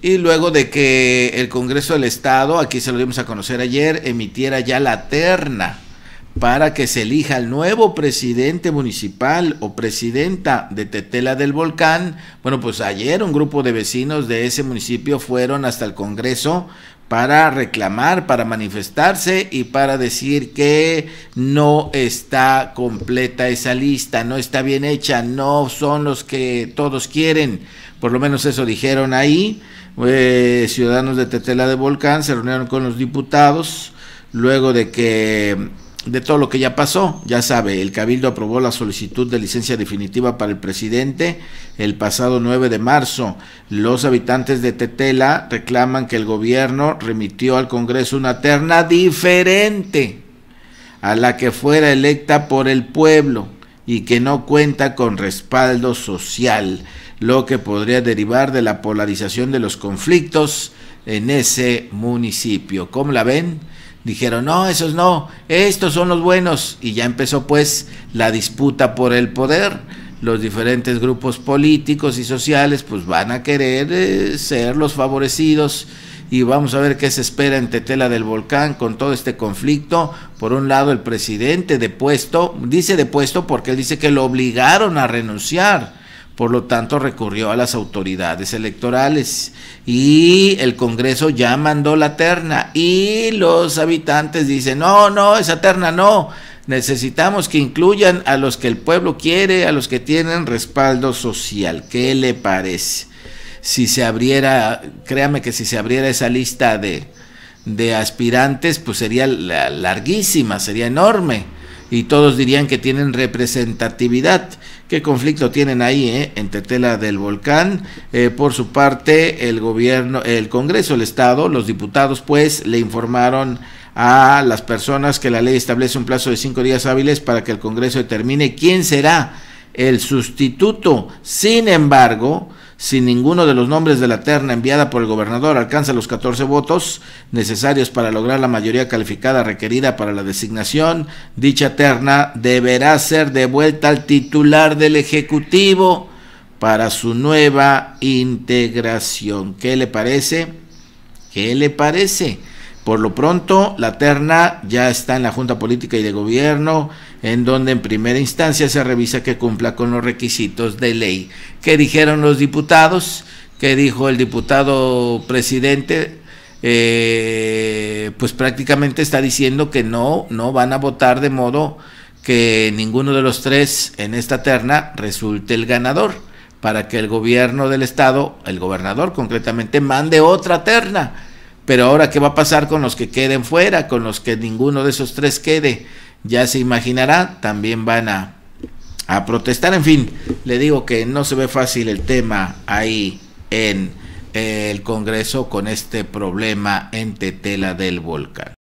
Y luego de que el Congreso del Estado, aquí se lo dimos a conocer ayer, emitiera ya la terna para que se elija el nuevo presidente municipal o presidenta de Tetela del Volcán. Bueno, pues ayer un grupo de vecinos de ese municipio fueron hasta el Congreso para reclamar, para manifestarse y para decir que no está completa esa lista, no está bien hecha, no son los que todos quieren. Por lo menos eso dijeron ahí. Eh, ciudadanos de Tetela del Volcán se reunieron con los diputados luego de que de todo lo que ya pasó. Ya sabe, el Cabildo aprobó la solicitud de licencia definitiva para el presidente el pasado 9 de marzo. Los habitantes de Tetela reclaman que el gobierno remitió al Congreso una terna diferente a la que fuera electa por el pueblo y que no cuenta con respaldo social, lo que podría derivar de la polarización de los conflictos en ese municipio. ¿Cómo la ven? dijeron, no, esos no, estos son los buenos. Y ya empezó pues la disputa por el poder. Los diferentes grupos políticos y sociales pues van a querer eh, ser los favorecidos y vamos a ver qué se espera en Tetela del Volcán con todo este conflicto. Por un lado, el presidente depuesto, dice depuesto porque dice que lo obligaron a renunciar por lo tanto recurrió a las autoridades electorales y el Congreso ya mandó la terna y los habitantes dicen, no, no, esa terna no, necesitamos que incluyan a los que el pueblo quiere, a los que tienen respaldo social. ¿Qué le parece? Si se abriera, créame que si se abriera esa lista de, de aspirantes, pues sería larguísima, sería enorme y todos dirían que tienen representatividad. ¿Qué conflicto tienen ahí eh? entre Tela del Volcán? Eh, por su parte, el gobierno, el Congreso, el Estado, los diputados, pues le informaron a las personas que la ley establece un plazo de cinco días hábiles para que el Congreso determine quién será el sustituto. Sin embargo, si ninguno de los nombres de la terna enviada por el gobernador alcanza los 14 votos necesarios para lograr la mayoría calificada requerida para la designación, dicha terna deberá ser devuelta al titular del Ejecutivo para su nueva integración. ¿Qué le parece? ¿Qué le parece? Por lo pronto, la terna ya está en la Junta Política y de Gobierno, en donde en primera instancia se revisa que cumpla con los requisitos de ley. ¿Qué dijeron los diputados? ¿Qué dijo el diputado presidente? Eh, pues prácticamente está diciendo que no, no van a votar de modo que ninguno de los tres en esta terna resulte el ganador, para que el gobierno del estado, el gobernador concretamente, mande otra terna pero ahora qué va a pasar con los que queden fuera, con los que ninguno de esos tres quede, ya se imaginará, también van a, protestar. En fin, le digo que no se ve fácil el tema ahí en el Congreso con este problema en Tetela del Volcán.